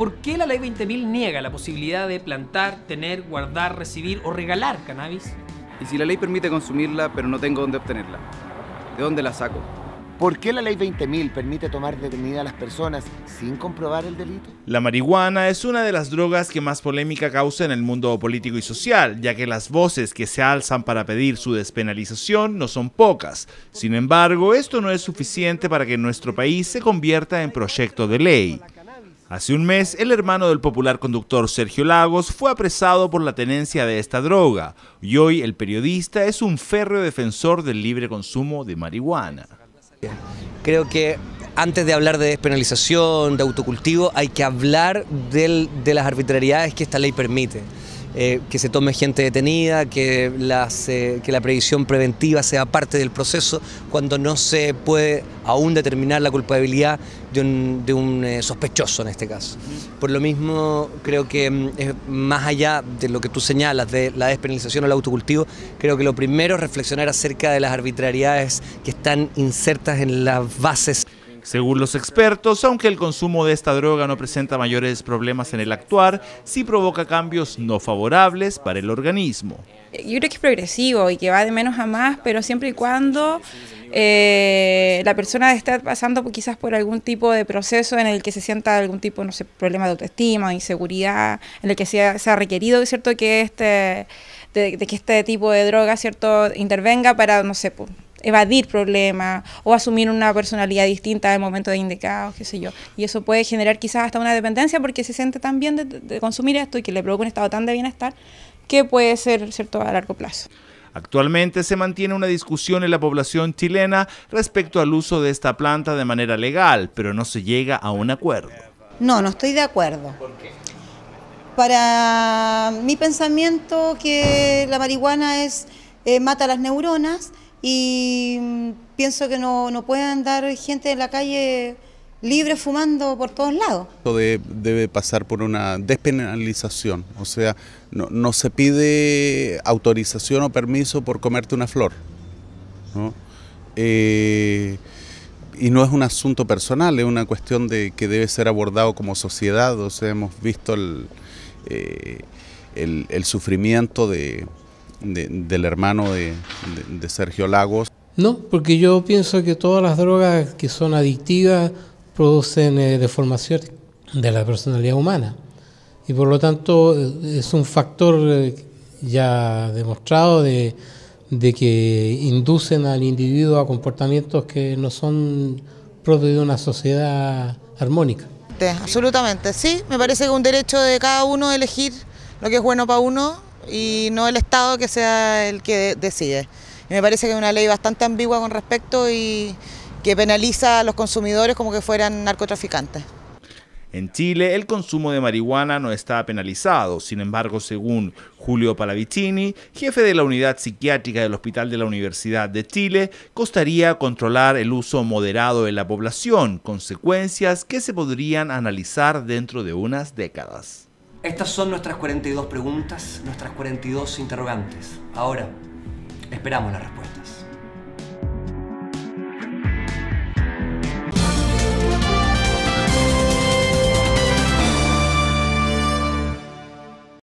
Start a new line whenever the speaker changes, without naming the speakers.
¿Por qué la ley 20.000 niega la posibilidad de plantar, tener, guardar, recibir o regalar
cannabis? ¿Y si la ley permite consumirla, pero no tengo dónde obtenerla? ¿De dónde la saco?
¿Por qué la ley 20.000 permite tomar detenida a las personas sin comprobar el delito?
La
marihuana es una de las drogas que más polémica causa en el mundo político y social, ya que las voces que se alzan para pedir su despenalización no son pocas. Sin embargo, esto no es suficiente para que nuestro país se convierta en proyecto de ley. Hace un mes, el hermano del popular conductor Sergio Lagos fue apresado por la tenencia de esta droga y hoy el periodista es un férreo defensor del libre consumo de marihuana. Creo que antes de hablar de despenalización, de autocultivo, hay que hablar
del, de las arbitrariedades que esta ley permite. Eh, que se tome gente detenida, eh, que, la previsión preventiva sea parte del proceso cuando no se puede aún determinar la culpabilidad de un, eh, sospechoso en este caso. Por lo mismo, creo que mm, más allá de lo que tú señalas, de la despenalización o el autocultivo, creo que lo primero es reflexionar acerca de las arbitrariedades que están insertas
en las bases. Según los expertos, aunque el consumo de esta droga no presenta mayores problemas en el actuar, sí provoca cambios no favorables para el organismo.
Yo creo que es progresivo y que va de menos a más, pero siempre y cuando eh, la persona está pasando quizás por algún tipo de proceso en el que se sienta algún tipo, no sé, problema de autoestima, inseguridad, en el que sea requerido, ¿cierto?, que este, de, que este tipo de droga, ¿cierto?, intervenga para, no sé, pues, evadir problemas o asumir una personalidad distinta en momentos indicados, qué sé yo. Y eso puede generar quizás hasta una dependencia porque se siente tan bien de, consumir esto y que le provoca un estado tan de bienestar que puede ser cierto a largo plazo.
Actualmente se mantiene una discusión en la población chilena respecto al uso de esta planta de manera legal, pero no se llega a un acuerdo.
No, no estoy de acuerdo. ¿Por qué? Para mi pensamiento que la marihuana es eh, mata las neuronas y pienso que no, no puede andar gente en la calle libre fumando por todos lados.
Esto debe, pasar por una despenalización, o sea, no, se pide autorización o permiso por comerte una flor. Eh, y no es un asunto personal, es una cuestión de que debe ser abordado como sociedad, o sea, hemos visto el eh, sufrimiento de del hermano de, Sergio Lagos?
No, porque yo pienso que todas las drogas que son adictivas producen eh, deformación de la personalidad humana. Y por lo tanto eh, es un factor eh, ya demostrado de, de, que inducen al individuo a comportamientos que no son propios de una sociedad armónica.
Absolutamente, sí, me parece que es un derecho de cada uno elegir lo que es bueno para uno y no el Estado que sea el que decide. me parece que es una ley bastante ambigua con respecto y que penaliza a los consumidores como que fueran narcotraficantes.
En Chile, el consumo de marihuana no está penalizado. Sin embargo, según Julio Palavicini, jefe de la unidad psiquiátrica del Hospital de la Universidad de Chile, costaría controlar el uso moderado en la población, consecuencias que se podrían analizar dentro de unas décadas.
Estas son nuestras 42 preguntas, nuestras 42 interrogantes. Ahora, esperamos la respuesta.